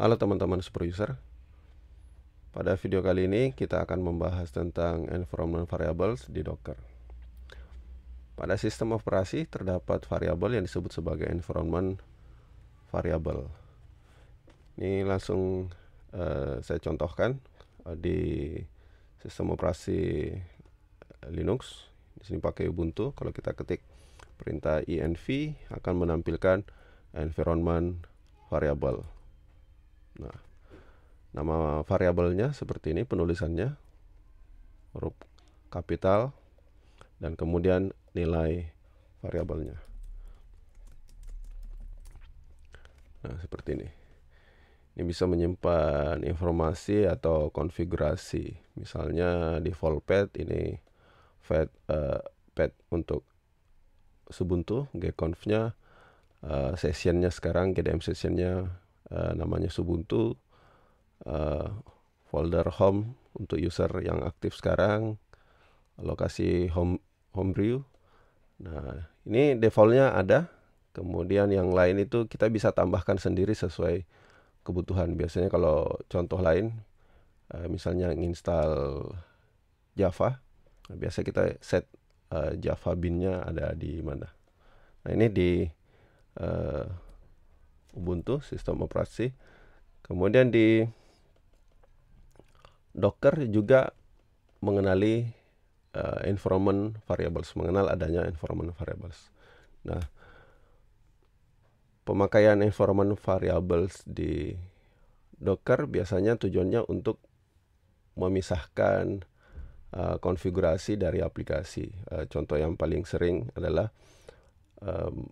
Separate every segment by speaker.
Speaker 1: Halo teman-teman user Pada video kali ini kita akan membahas tentang environment variables di Docker. Pada sistem operasi terdapat variabel yang disebut sebagai environment variable. Ini langsung uh, saya contohkan uh, di sistem operasi eh, Linux. Di sini pakai Ubuntu. Kalau kita ketik perintah env akan menampilkan environment variable Nah, nama variabelnya seperti ini penulisannya huruf kapital dan kemudian nilai variabelnya. Nah, seperti ini. Ini bisa menyimpan informasi atau konfigurasi. Misalnya default path ini path, uh, eh, pad untuk subuntu gconf-nya, uh, eh, session-nya sekarang, GDM session-nya Eh, namanya subuntu uh, eh, folder home untuk user yang aktif sekarang lokasi home homebrew nah ini defaultnya ada kemudian yang lain itu kita bisa tambahkan sendiri sesuai kebutuhan biasanya kalau contoh lain uh, misalnya install Java nah, biasa kita set uh, Java binnya ada di mana nah ini di uh, Ubuntu sistem operasi kemudian di Docker juga mengenali uh, environment variables mengenal adanya environment variables nah pemakaian environment variables di Docker biasanya tujuannya untuk memisahkan uh, konfigurasi dari aplikasi. Uh, contoh yang paling sering adalah um,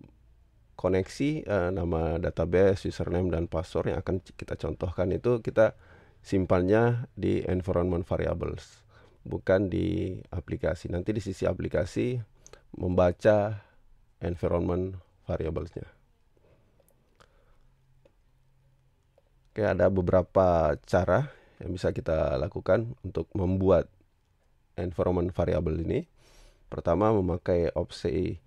Speaker 1: koneksi uh, nama database, username dan password yang akan kita contohkan itu kita simpannya di environment variables, bukan di aplikasi. Nanti di sisi aplikasi membaca environment variablesnya. Oke, ada beberapa cara yang bisa kita lakukan untuk membuat environment variable ini. Pertama memakai opsi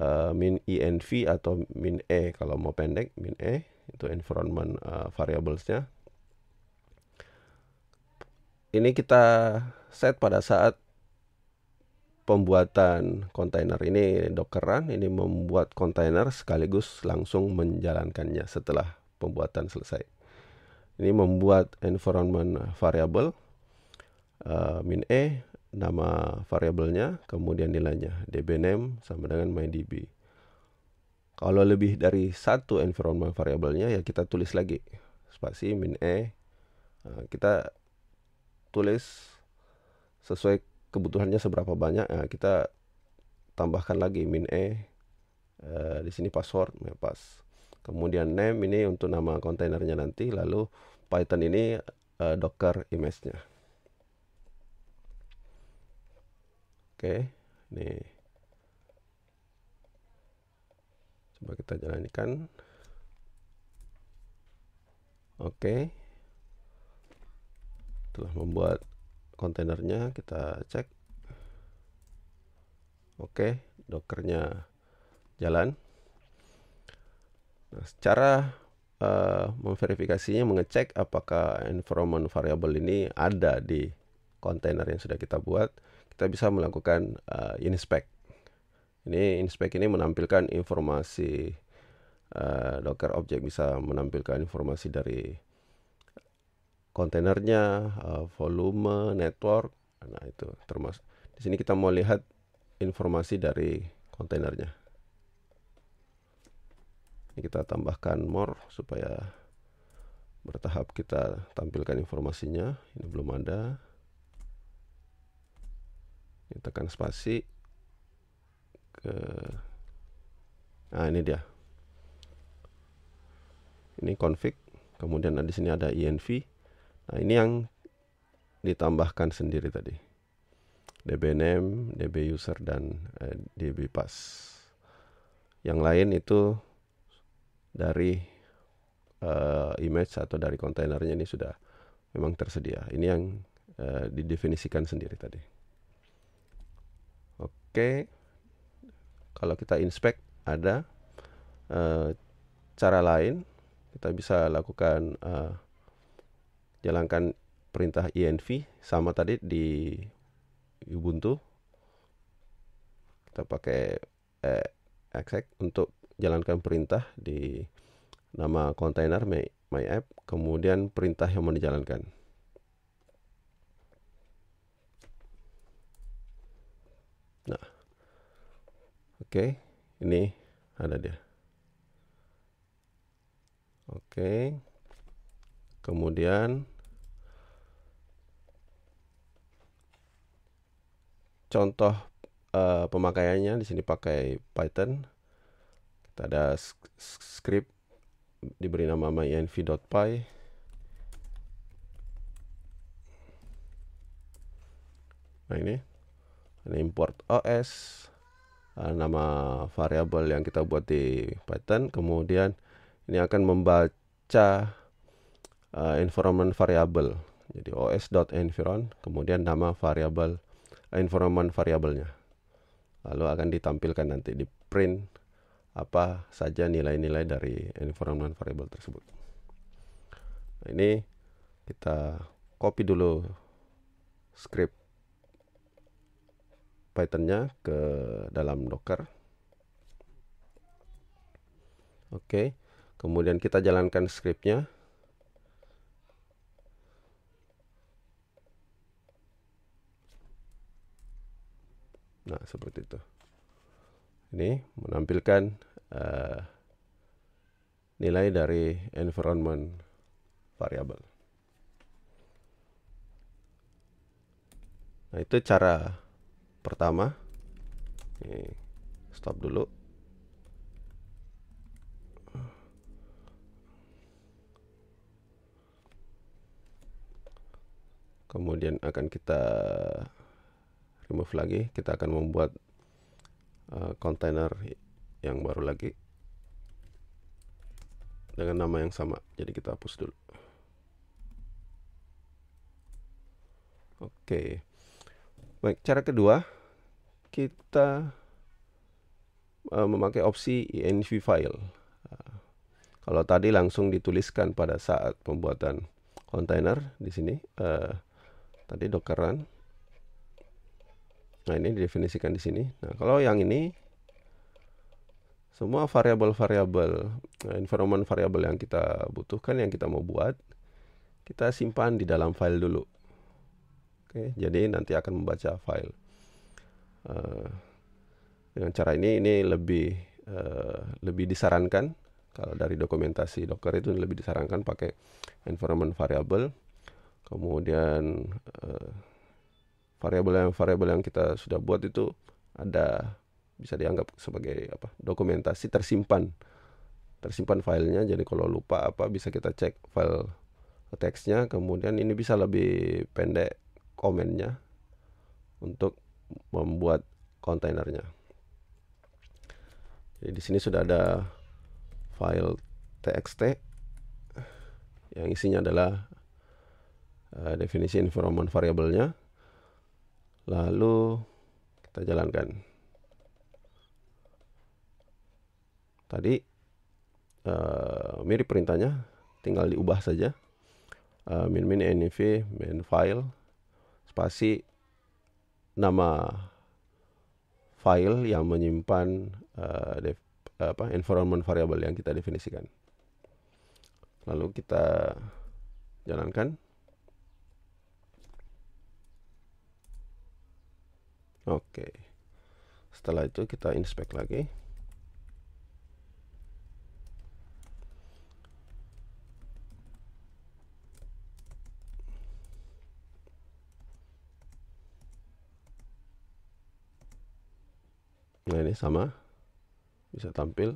Speaker 1: uh, min env atau min e kalau mau pendek min e itu environment uh, variablesnya ini kita set pada saat pembuatan kontainer ini dockeran ini membuat kontainer sekaligus langsung menjalankannya setelah pembuatan selesai ini membuat environment eh, variable uh, min e nama variabelnya, kemudian nilainya dbName sama dengan mydb. Kalau lebih dari satu environment variabelnya ya kita tulis lagi spasi min e eh, kita tulis sesuai kebutuhannya seberapa banyak ya kita tambahkan lagi min e eh, di sini password ya pas kemudian name ini untuk nama kontainernya nanti lalu python ini docker image-nya Oke, nih. Coba kita jalankan. Oke. Telah membuat kontainernya, kita cek. Oke, dockernya jalan. Nah, secara uh, memverifikasinya mengecek apakah environment variable ini ada di kontainer yang sudah kita buat kita bisa melakukan uh, inspect. Ini inspect ini menampilkan informasi uh, Docker object bisa menampilkan informasi dari kontainernya, uh, volume, network. Nah, itu termasuk di sini kita mau lihat informasi dari kontainernya. Ini kita tambahkan more supaya bertahap kita tampilkan informasinya. Ini belum ada ini tekan spasi ke nah ini dia ini config kemudian di sini ada env nah ini yang ditambahkan sendiri tadi dbname db user dan eh, db pass yang lain itu dari uh, image atau dari kontainernya ini sudah memang tersedia ini yang uh, didefinisikan sendiri tadi Oke. Kalau kita inspect ada uh, cara lain kita bisa lakukan uh, jalankan perintah env sama tadi di Ubuntu kita pakai eh, exec untuk jalankan perintah di nama kontainer my, my app kemudian perintah yang mau dijalankan Oke, ini ada dia. Oke. Kemudian contoh uh, pemakaiannya di sini pakai Python. Kita ada script diberi nama myenv.py. Nah ini, ini import OS. Ah, nama variabel yang kita buat di Python kemudian ini akan membaca uh, environment variable jadi os.environ kemudian nama variabel environment variabelnya lalu akan ditampilkan nanti di print apa saja nilai-nilai dari environment variable tersebut nah, ini kita copy dulu script Pythonnya ke dalam Docker. Oke, kemudian kita jalankan scriptnya. Nah, seperti itu. Ini menampilkan uh, nilai dari environment variable. Nah, itu cara pertama Nih, stop dulu kemudian akan kita remove lagi kita akan membuat uh, yang baru lagi dengan nama yang sama jadi kita hapus dulu oke okay. Baik, cara kedua kita uh, memakai opsi env file. Uh, kalau tadi langsung dituliskan pada saat pembuatan kontainer di sini uh, tadi dockeran. Nah, ini didefinisikan di sini. Nah, kalau yang ini semua variabel-variabel environment variabel yang kita butuhkan yang kita mau buat kita simpan di dalam file dulu. Oke, jadi nanti akan membaca file. Uh, dengan cara ini ini lebih uh, lebih disarankan kalau dari dokumentasi Docker itu lebih disarankan pakai environment variable. Kemudian uh, eh, variabel yang variable yang kita sudah buat itu ada bisa dianggap sebagai apa? dokumentasi tersimpan. Tersimpan filenya jadi kalau lupa apa bisa kita cek file teksnya kemudian ini bisa lebih pendek komennya untuk membuat kontainernya. Jadi di sini sudah ada file txt yang isinya adalah uh, definisi environment variabelnya. Lalu kita jalankan. Tadi uh, mirip perintahnya, tinggal diubah saja. Uh, min min env main file spasi nama file yang menyimpan uh, def, apa environment variable yang kita definisikan. Lalu kita jalankan. Oke. Setelah itu kita inspect lagi. nah ini sama bisa tampil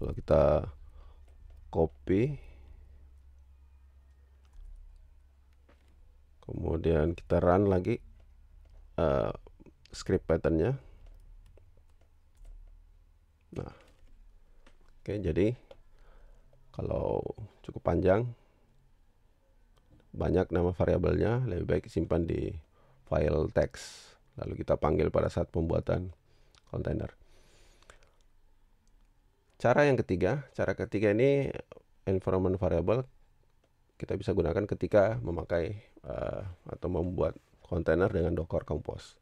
Speaker 1: kalau kita copy kemudian kita run lagi uh, script patternnya nah oke okay, jadi kalau cukup panjang banyak nama variabelnya lebih baik simpan di file teks lalu kita panggil pada saat pembuatan kontainer. Cara yang ketiga, cara ketiga ini environment variable kita bisa gunakan ketika memakai uh, atau membuat kontainer dengan Docker Compose.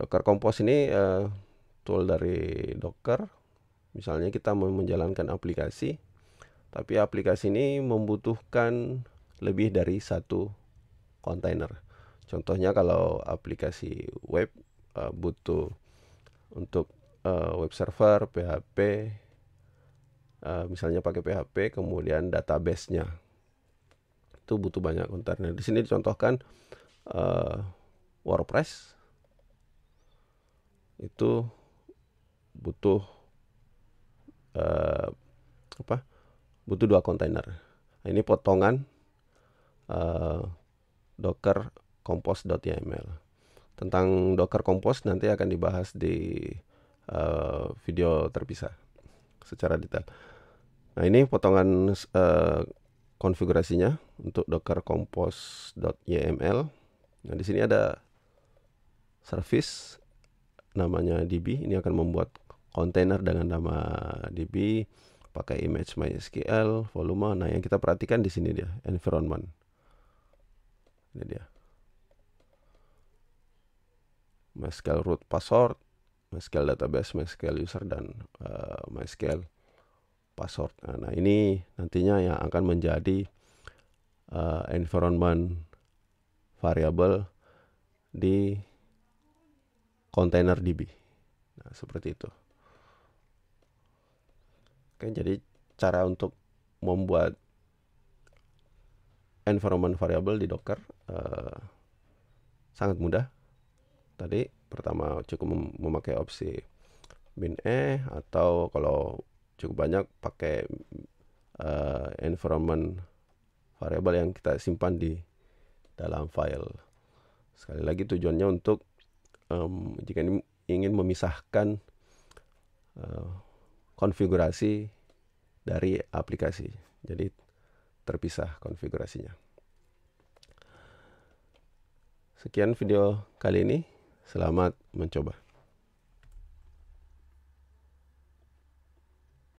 Speaker 1: Docker Compose ini uh, tool dari Docker. Misalnya kita mau menjalankan aplikasi, tapi aplikasi ini membutuhkan lebih dari satu kontainer. Contohnya kalau aplikasi web uh, butuh untuk uh, web server PHP uh, eh, misalnya pakai PHP kemudian database-nya itu butuh banyak kontainer. Di sini dicontohkan uh, WordPress itu butuh uh, apa? Butuh dua kontainer. ini potongan uh, Docker compost.yml Tentang Docker compost nanti akan dibahas di uh, video terpisah secara detail. Nah, ini potongan uh, konfigurasinya untuk Docker compost.yml Nah, di sini ada service namanya db. Ini akan membuat kontainer dengan nama db pakai image MySQL, volume. Nah, yang kita perhatikan di sini dia environment. Ini dia. MySQL root password, MySQL database, MySQL user dan uh, eh, MySQL password. Nah, nah, ini nantinya yang akan menjadi uh, environment variable di container DB. Nah, seperti itu. Oke, jadi cara untuk membuat environment variable di Docker uh, sangat mudah tadi pertama cukup memakai opsi bin e atau kalau cukup banyak pakai uh, environment variable yang kita simpan di dalam file sekali lagi tujuannya untuk um, jika ini ingin memisahkan uh, konfigurasi dari aplikasi jadi terpisah konfigurasinya sekian video kali ini Selamat mencoba.